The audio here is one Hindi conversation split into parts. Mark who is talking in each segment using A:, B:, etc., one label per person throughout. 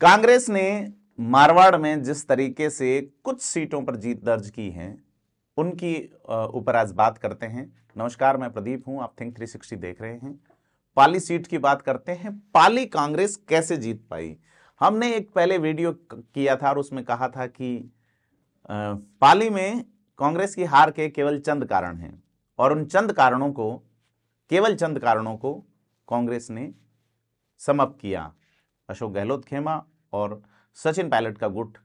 A: कांग्रेस ने मारवाड़ में जिस तरीके से कुछ सीटों पर जीत दर्ज की है उनकी ऊपर आज बात करते हैं नमस्कार मैं प्रदीप हूं आप थिंक 360 देख रहे हैं पाली सीट की बात करते हैं पाली कांग्रेस कैसे जीत पाई हमने एक पहले वीडियो किया था और उसमें कहा था कि पाली में कांग्रेस की हार के केवल चंद कारण हैं और उन चंद कारणों को केवल चंद कारणों को कांग्रेस ने समप किया अशोक गहलोत खेमा और सचिन पायलट का गुट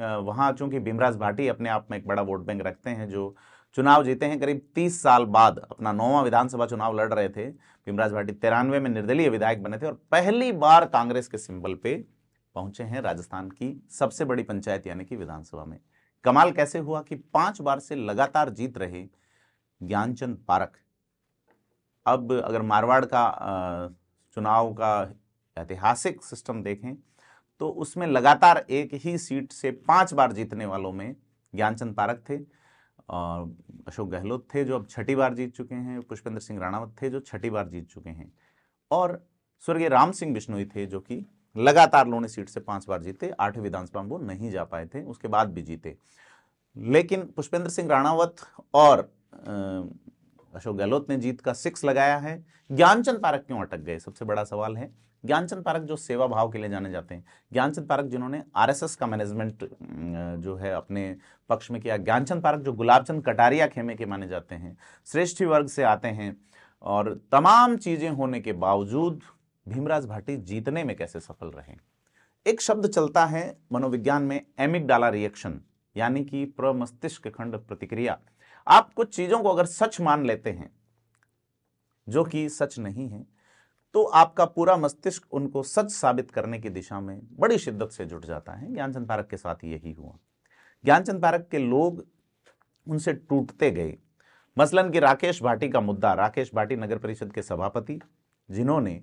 A: वहाँ चूँकि भीमराज भाटी अपने आप में एक बड़ा वोट बैंक रखते हैं जो चुनाव जीते हैं करीब 30 साल बाद अपना नौवा विधानसभा चुनाव लड़ रहे थे भीमराज भाटी तिरानवे में निर्दलीय विधायक बने थे और पहली बार कांग्रेस के सिंबल पे पहुंचे हैं राजस्थान की सबसे बड़ी पंचायत यानी कि विधानसभा में कमाल कैसे हुआ कि पांच बार से लगातार जीत रहे ज्ञानचंद पारक अब अगर मारवाड़ का चुनाव का ऐतिहासिक सिस्टम देखें तो उसमें लगातार एक ही सीट से पांच बार जीतने वालों में ज्ञानचंद पारक थे और अशोक गहलोत थे जो अब छठी बार जीत चुके हैं पुष्पेंद्र सिंह राणावत थे जो छठी बार जीत चुके हैं और स्वर्गीय राम सिंह बिश्नोई थे जो कि लगातार लोने सीट से पांच बार जीते आठ विधानसभा में वो नहीं जा पाए थे उसके बाद भी जीते लेकिन पुष्पेंद्र सिंह राणावत और अशोक गहलोत ने जीत का सिक्स लगाया है ज्ञानचंद पारक क्यों अटक गए सबसे बड़ा सवाल है ज्ञानचंद पारक जो सेवा भाव के लिए जाने जाते हैं ज्ञानचंद पारक जिन्होंने आरएसएस का मैनेजमेंट जो है अपने पक्ष में किया ज्ञानचंद पारक जो गुलाबचंद कटारिया खेमे के माने जाते हैं श्रेष्ठी वर्ग से आते हैं और तमाम चीज़ें होने के बावजूद भीमराज भाटी जीतने में कैसे सफल रहे एक शब्द चलता है मनोविज्ञान में डाला रिएक्शन यानी कि प्रमस्तिष्क खंड प्रतिक्रिया आप कुछ चीज़ों को अगर सच मान लेते हैं जो कि सच नहीं है तो आपका पूरा मस्तिष्क उनको सच साबित करने की दिशा में बड़ी शिद्दत से जुट जाता है ज्ञानचंद पारक के साथ यही हुआ ज्ञानचंद पारक के लोग उनसे टूटते गए मसलन कि राकेश भाटी का मुद्दा राकेश भाटी नगर परिषद के सभापति जिन्होंने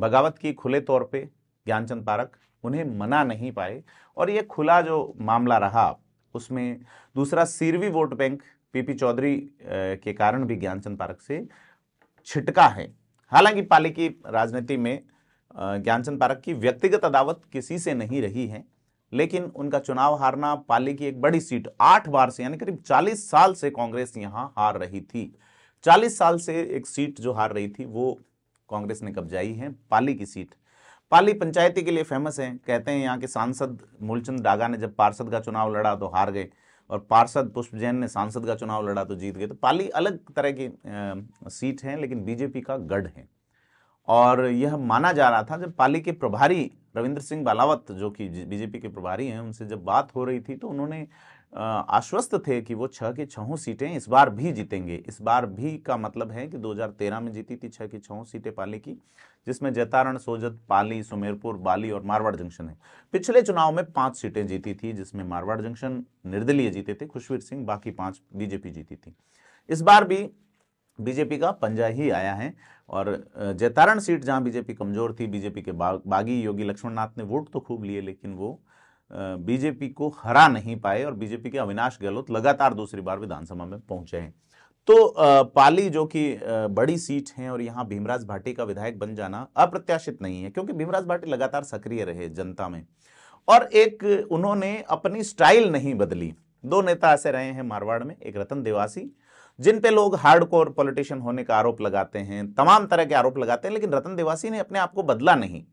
A: बगावत की खुले तौर पे ज्ञानचंद पारक उन्हें मना नहीं पाए और ये खुला जो मामला रहा उसमें दूसरा सीरवी वोट बैंक पीपी चौधरी के कारण भी ज्ञानचंद पारक से छिटका है हालांकि पाली की राजनीति में ज्ञानचंद पारक की व्यक्तिगत अदावत किसी से नहीं रही है लेकिन उनका चुनाव हारना पाली की एक बड़ी सीट आठ बार से यानी करीब चालीस साल से कांग्रेस यहाँ हार रही थी चालीस साल से एक सीट जो हार रही थी वो कांग्रेस ने कब्जाई है पाली की सीट पाली पंचायती के लिए फेमस है कहते हैं यहाँ के सांसद मूलचंद डागा ने जब पार्षद का चुनाव लड़ा तो हार गए और पार्षद पुष्प जैन ने सांसद का चुनाव लड़ा तो जीत गए तो पाली अलग तरह की सीट है लेकिन बीजेपी का गढ़ है और यह माना जा रहा था जब पाली के प्रभारी रविंद्र सिंह बालावत जो कि बीजेपी के प्रभारी हैं उनसे जब बात हो रही थी तो उन्होंने आश्वस्त थे कि वो छह की छहों सीटें इस बार भी जीतेंगे इस बार भी का मतलब है कि 2013 में जीती थी छह की छहों सीटें पाली की जिसमें जैतारण सोजत पाली सुमेरपुर बाली और मारवाड़ जंक्शन है पिछले चुनाव में पांच सीटें जीती थी जिसमें मारवाड़ जंक्शन निर्दलीय जीते थे खुशवीर सिंह बाकी पांच बीजेपी जीती थी इस बार भी बीजेपी का पंजा ही आया है और जैतारण सीट जहां बीजेपी कमजोर थी बीजेपी के बागी योगी लक्ष्मण ने वोट तो खूब लिए लेकिन वो बीजेपी को हरा नहीं पाए और बीजेपी के अविनाश गहलोत लगातार दूसरी बार विधानसभा में पहुंचे हैं तो पाली जो कि बड़ी सीट है और यहाँ भीमराज भाटी का विधायक बन जाना अप्रत्याशित नहीं है क्योंकि भीमराज भाटी लगातार सक्रिय रहे जनता में और एक उन्होंने अपनी स्टाइल नहीं बदली दो नेता ऐसे रहे हैं मारवाड़ में एक रतन देवासी जिन पे लोग हार्डकोर पॉलिटिशियन होने का आरोप लगाते हैं तमाम तरह के आरोप लगाते हैं लेकिन रतन देवासी ने अपने आप को बदला नहीं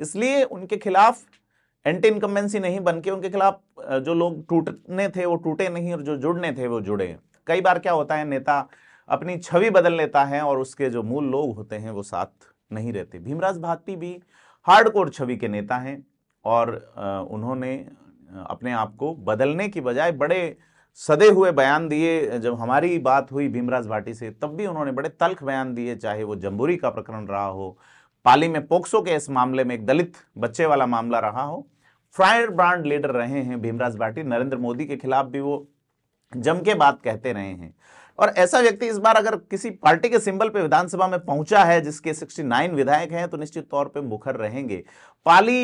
A: इसलिए उनके खिलाफ एंटी इनकम्बेंसी नहीं बन के उनके खिलाफ जो लोग टूटने थे वो टूटे नहीं और जो जुड़ने थे वो जुड़े कई बार क्या होता है नेता अपनी छवि बदल लेता है और उसके जो मूल लोग होते हैं वो साथ नहीं रहते भीमराज भारती भी हार्डकोर छवि के नेता हैं और उन्होंने अपने आप को बदलने की बजाय बड़े सदे हुए बयान दिए जब हमारी बात हुई भीमराज भाटी से तब भी उन्होंने बड़े तल्ख बयान दिए चाहे वो जम्बूरी का प्रकरण रहा हो पाली में पोक्सो के इस मामले में एक दलित बच्चे वाला मामला रहा हो फायर ब्रांड लीडर रहे हैं भीमराज भाटी नरेंद्र मोदी के खिलाफ भी वो जम के बात कहते रहे हैं और ऐसा व्यक्ति इस बार अगर किसी पार्टी के सिंबल पे विधानसभा में पहुंचा है जिसके 69 विधायक हैं तो निश्चित तौर पे मुखर रहेंगे पाली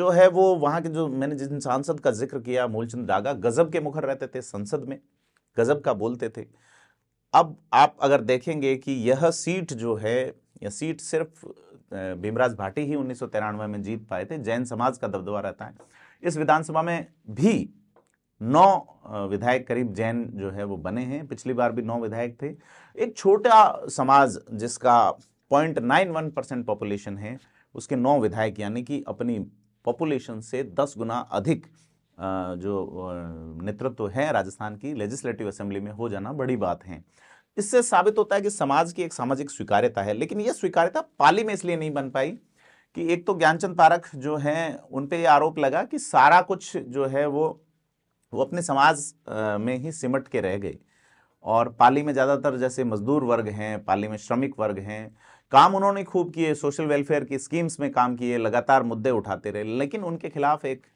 A: जो है वो वहां के जो मैंने जिन सांसद का जिक्र किया मूलचंद डागा गजब के मुखर रहते थे संसद में गजब का बोलते थे अब आप अगर देखेंगे कि यह सीट जो है यह सीट सिर्फ भीमराज भाटी ही उन्नीस में जीत पाए थे जैन समाज का दबदबा रहता है इस विधानसभा में भी नौ विधायक करीब जैन जो है वो बने हैं पिछली बार भी नौ विधायक थे एक छोटा समाज जिसका point nine one percent population है उसके नौ विधायक यानी कि अपनी पॉपुलेशन से दस गुना अधिक जो नेतृत्व है राजस्थान की लेजिस्लेटिव असेंबली में हो जाना बड़ी बात है इससे साबित होता है कि समाज की एक सामाजिक स्वीकार्यता है लेकिन यह स्वीकार्यता पाली में इसलिए नहीं बन पाई कि एक तो ज्ञानचंद पारख जो है उन पर यह आरोप लगा कि सारा कुछ जो है वो वो अपने समाज में ही सिमट के रह गए और पाली में ज़्यादातर जैसे मजदूर वर्ग हैं पाली में श्रमिक वर्ग हैं काम उन्होंने खूब किए सोशल वेलफेयर की स्कीम्स में काम किए लगातार मुद्दे उठाते रहे लेकिन उनके खिलाफ एक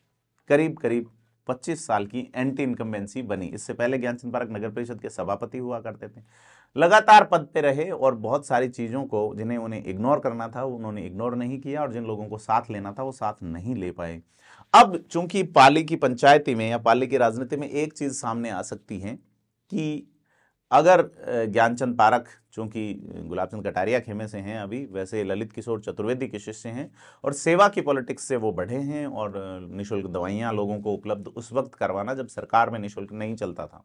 A: करीब करीब 25 साल की एंटी इनकम्बेंसी बनी इससे पहले ज्ञान ज्ञानचंद पार्क नगर परिषद के सभापति हुआ करते थे लगातार पद पे रहे और बहुत सारी चीज़ों को जिन्हें उन्हें इग्नोर करना था उन्होंने इग्नोर नहीं किया और जिन लोगों को साथ लेना था वो साथ नहीं ले पाए अब चूंकि पाली की पंचायती में या पाली की राजनीति में एक चीज़ सामने आ सकती है कि अगर ज्ञानचंद पारक चूंकि गुलाब चंद कटारिया खेमे से हैं अभी वैसे ललित किशोर चतुर्वेदी के शिष्य हैं और सेवा की पॉलिटिक्स से वो बढ़े हैं और निशुल्क दवाइयाँ लोगों को उपलब्ध उस वक्त करवाना जब सरकार में निशुल्क नहीं चलता था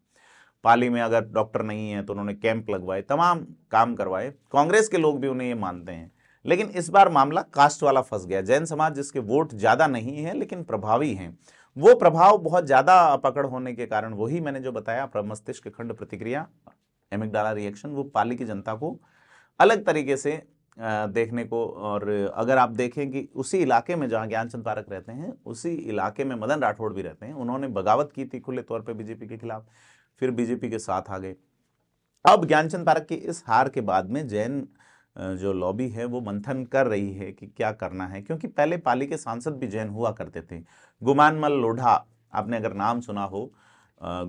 A: पाली में अगर डॉक्टर नहीं है तो उन्होंने कैंप लगवाए तमाम काम करवाए कांग्रेस के लोग भी उन्हें ये मानते हैं लेकिन इस बार मामला कास्ट वाला फंस गया जैन समाज जिसके वोट ज़्यादा नहीं है लेकिन प्रभावी हैं वो प्रभाव बहुत ज़्यादा पकड़ होने के कारण वही मैंने जो बताया मस्तिष्क खंड प्रतिक्रिया एमिकडाला रिएक्शन वो पाली की जनता को अलग तरीके से देखने को और अगर आप देखें कि उसी इलाके में जहाँ ज्ञानचंद पारक रहते हैं उसी इलाके में मदन राठौड़ भी रहते हैं उन्होंने बगावत की थी खुले तौर पे बीजेपी के खिलाफ फिर बीजेपी के साथ आ गए अब ज्ञानचंद पारक की इस हार के बाद में जैन जो लॉबी है वो मंथन कर रही है कि क्या करना है क्योंकि पहले पाली के सांसद भी जैन हुआ करते थे गुमानमल लोढ़ा आपने अगर नाम सुना हो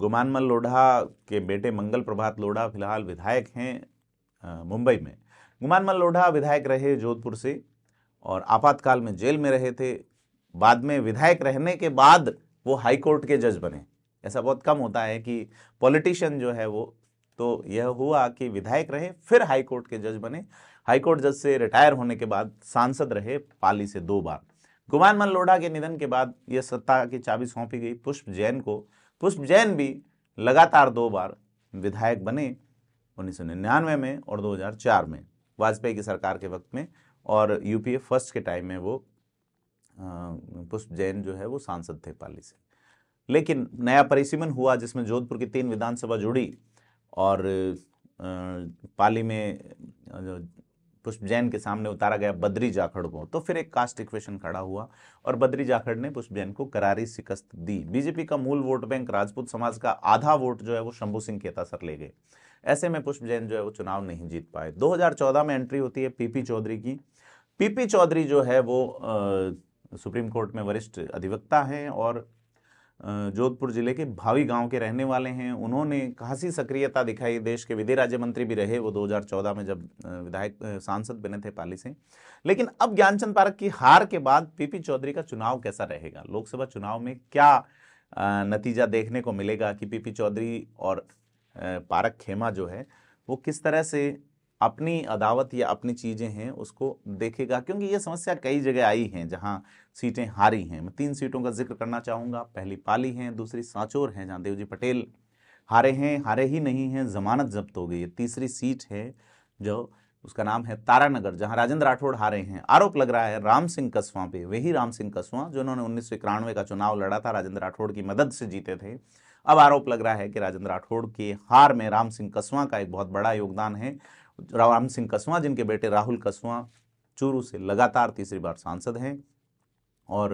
A: गुमानमल लोढ़ा के बेटे मंगल प्रभात लोढ़ा फिलहाल विधायक हैं मुंबई में गुमानमल लोढ़ा विधायक रहे जोधपुर से और आपातकाल में जेल में रहे थे बाद में विधायक रहने के बाद वो हाईकोर्ट के जज बने ऐसा बहुत कम होता है कि पॉलिटिशियन जो है वो तो यह हुआ कि विधायक रहे फिर हाई कोर्ट के जज बने हाईकोर्ट जज से रिटायर होने के बाद सांसद रहे पाली से दो बार गुमान मन लोढ़ा के निधन के बाद यह सत्ता की चाबी सौंपी गई पुष्प जैन को पुष्प जैन भी लगातार दो बार विधायक बने उन्नीस में और 2004 में वाजपेयी की सरकार के वक्त में और यूपीए फर्स्ट के टाइम में वो पुष्प जैन जो है वो सांसद थे पाली से लेकिन नया परिसीमन हुआ जिसमें जोधपुर की तीन विधानसभा जुड़ी और पाली में पुष्प जैन के सामने उतारा गया बद्री जाखड़ को तो फिर एक कास्ट इक्वेशन खड़ा हुआ और बद्री जाखड़ ने पुष्प जैन को करारी शिकस्त दी बीजेपी का मूल वोट बैंक राजपूत समाज का आधा वोट जो है वो शंभू सिंह केता सर ले गए ऐसे में पुष्प जैन जो है वो चुनाव नहीं जीत पाए 2014 में एंट्री होती है पीपी चौधरी की पीपी चौधरी जो है वो आ, सुप्रीम कोर्ट में वरिष्ठ अधिवक्ता हैं और जोधपुर जिले के भावी गांव के रहने वाले हैं उन्होंने खासी सक्रियता दिखाई देश के विधि राज्य मंत्री भी रहे वो 2014 में जब विधायक सांसद बने थे पाली से लेकिन अब ज्ञानचंद पारक की हार के बाद पीपी चौधरी का चुनाव कैसा रहेगा लोकसभा चुनाव में क्या नतीजा देखने को मिलेगा कि पीपी चौधरी और पारक खेमा जो है वो किस तरह से अपनी अदावत या अपनी चीज़ें हैं उसको देखेगा क्योंकि ये समस्या कई जगह आई हैं जहां सीटें हारी हैं मैं तीन सीटों का जिक्र करना चाहूँगा पहली पाली हैं दूसरी सांचोर हैं जहाँ देवजी पटेल हारे हैं हारे ही नहीं हैं जमानत जब्त हो गई है तीसरी सीट है जो उसका नाम है तारानगर जहां राजेंद्र राठौड़ हारे हैं आरोप लग रहा है राम सिंह कस्वा पे वही राम सिंह कस्वा जो उन्होंने उन्नीस का चुनाव लड़ा था राजेंद्र राठौड़ की मदद से जीते थे अब आरोप लग रहा है कि राजेंद्र राठौड़ की हार में राम सिंह कस्वा का एक बहुत बड़ा योगदान है राम सिंह कस्वा जिनके बेटे राहुल कस्वा चूरू से लगातार तीसरी बार सांसद हैं और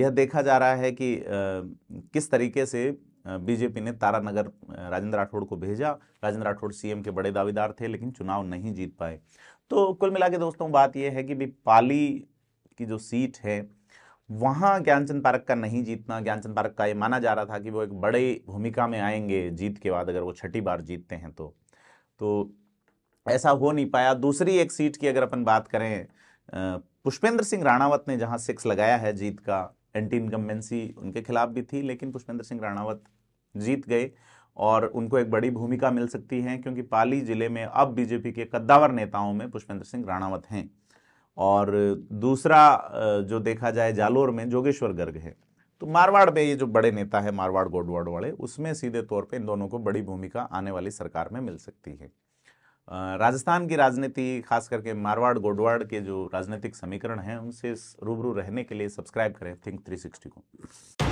A: यह देखा जा रहा है कि किस तरीके से बीजेपी ने तारानगर राजेंद्र राठौड़ को भेजा राजेंद्र राठौड़ सीएम के बड़े दावेदार थे लेकिन चुनाव नहीं जीत पाए तो कुल मिला के दोस्तों बात यह है कि भी पाली की जो सीट है वहाँ ज्ञानचंद पारक का नहीं जीतना ज्ञानचंद पारक का ये माना जा रहा था कि वो एक बड़े भूमिका में आएंगे जीत के बाद अगर वो छठी बार जीतते हैं तो तो ऐसा हो नहीं पाया दूसरी एक सीट की अगर अपन बात करें पुष्पेंद्र सिंह राणावत ने जहाँ सिक्स लगाया है जीत का एंटी इनकम्बेंसी उनके खिलाफ भी थी लेकिन पुष्पेंद्र सिंह राणावत जीत गए और उनको एक बड़ी भूमिका मिल सकती है क्योंकि पाली जिले में अब बीजेपी के कद्दावर नेताओं में पुष्पेंद्र सिंह राणावत हैं और दूसरा जो देखा जाए जालोर में जोगेश्वर गर्ग है तो मारवाड़ में ये जो बड़े नेता है मारवाड़ गोडवाड़ वाले उसमें सीधे तौर पे इन दोनों को बड़ी भूमिका आने वाली सरकार में मिल सकती है राजस्थान की राजनीति खास करके मारवाड़ गोडवाड़ के जो राजनीतिक समीकरण हैं उनसे रूबरू रहने के लिए सब्सक्राइब करें थिंक 360 को